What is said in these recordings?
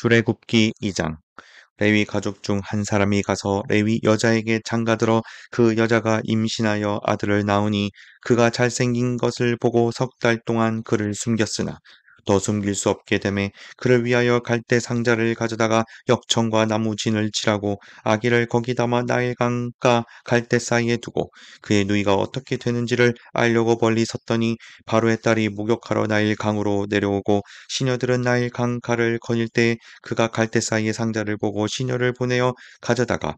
출애굽기 2장 레위 가족 중 한 사람이 가서 레위 여자에게 장가들어 그 여자가 임신하여 아들을 낳으니 그가 잘생긴 것을 보고 석 달 동안 그를 숨겼으나 더 숨길 수 없게 되매 그를 위하여 갈대 상자를 가져다가 역청과 나무 진을 칠하고 아기를 거기 담아 나일강과 갈대 사이에 두고 그의 누이가 어떻게 되는지를 알려고 멀리 섰더니 바로의 딸이 목욕하러 나일강으로 내려오고 시녀들은 나일강 가를 거닐 때 그가 갈대 사이의 상자를 보고 시녀를 보내어 가져다가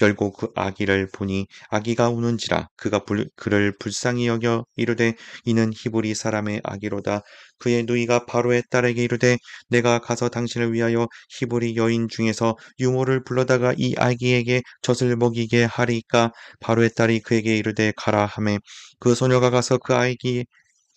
열고 그 아기를 보니 아기가 우는지라 그가 불, 그를 불쌍히 여겨 이르되 이는 히브리 사람의 아기로다 그의 누이가 바로의 딸에게 이르되 내가 가서 당신을 위하여 히브리 여인 중에서 유모를 불러다가 이 아기에게 젖을 먹이게 하리까 바로의 딸이 그에게 이르되 가라 하매 그 소녀가 가서 그 아기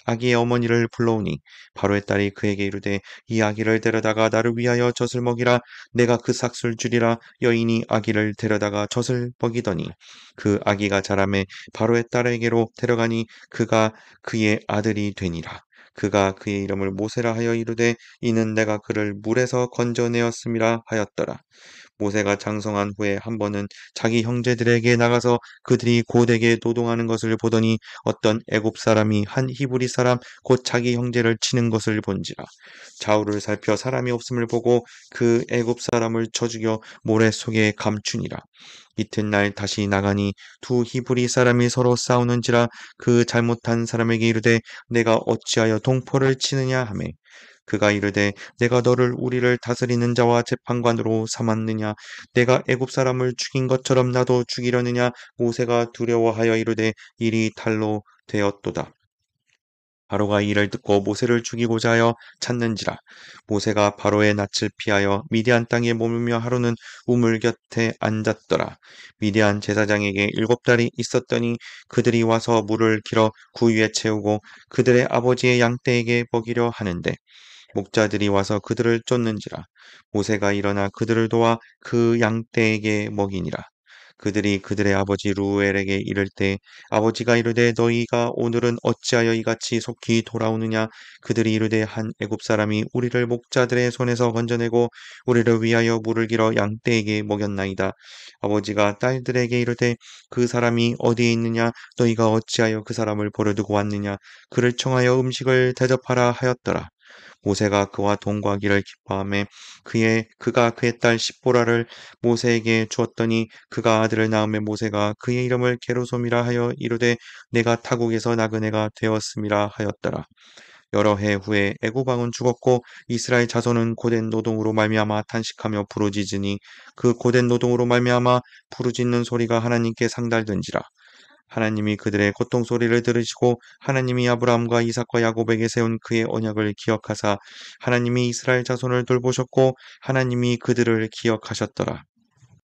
아기의 어머니를 불러오니 바로의 딸이 그에게 이르되 이 아기를 데려다가 나를 위하여 젖을 먹이라 내가 그 삭술 줄이라 여인이 아기를 데려다가 젖을 먹이더니 그 아기가 자라매 바로의 딸에게로 데려가니 그가 그의 아들이 되니라 그가 그의 이름을 모세라 하여 이르되 이는 내가 그를 물에서 건져내었음이라 하였더라 모세가 장성한 후에 한 번은 자기 형제들에게 나가서 그들이 고되게 노동하는 것을 보더니 어떤 애굽 사람이 한 히브리 사람 곧 자기 형제를 치는 것을 본지라 좌우를 살펴 사람이 없음을 보고 그 애굽 사람을 쳐 죽여 모래 속에 감춘이라 이튿날 다시 나가니 두 히브리 사람이 서로 싸우는지라 그 잘못한 사람에게 이르되 내가 어찌하여 동포를 치느냐 하매 그가 이르되 내가 너를 우리를 다스리는 자와 재판관으로 삼았느냐 내가 애굽 사람을 죽인 것처럼 나도 죽이려느냐 모세가 두려워하여 이르되 일이 탈로 되었도다. 바로가 이를 듣고 모세를 죽이고자 하여 찾는지라 모세가 바로의 낯을 피하여 미디안 땅에 머물며 하루는 우물 곁에 앉았더라 미디안 제사장에게 일곱 달이 있었더니 그들이 와서 물을 길어 구유에 채우고 그들의 아버지의 양떼에게 먹이려 하는데 목자들이 와서 그들을 쫓는지라 모세가 일어나 그들을 도와 그 양떼에게 먹이니라 그들이 그들의 아버지 루엘에게 이를 때 아버지가 이르되 너희가 오늘은 어찌하여 이같이 속히 돌아오느냐 그들이 이르되 한 애굽 사람이 우리를 목자들의 손에서 건져내고 우리를 위하여 물을 길어 양떼에게 먹였나이다 아버지가 딸들에게 이르되 그 사람이 어디에 있느냐 너희가 어찌하여 그 사람을 버려두고 왔느냐 그를 청하여 음식을 대접하라 하였더라 모세가 그와 동거하기를 기뻐함에 그의 그가 그의 딸 십보라를 모세에게 주었더니 그가 아들을 낳음에 모세가 그의 이름을 게로솜이라 하여 이르되 내가 타국에서 나그네가 되었음이라 하였더라. 여러 해 후에 애굽왕은 죽었고 이스라엘 자손은 고된 노동으로 말미암아 탄식하며 부르짖으니 그 고된 노동으로 말미암아 부르짖는 소리가 하나님께 상달된지라 하나님이 그들의 고통 소리를 들으시고 하나님이 아브라함과 이삭과 야곱에게 세운 그의 언약을 기억하사 하나님이 이스라엘 자손을 돌보셨고 하나님이 그들을 기억하셨더라.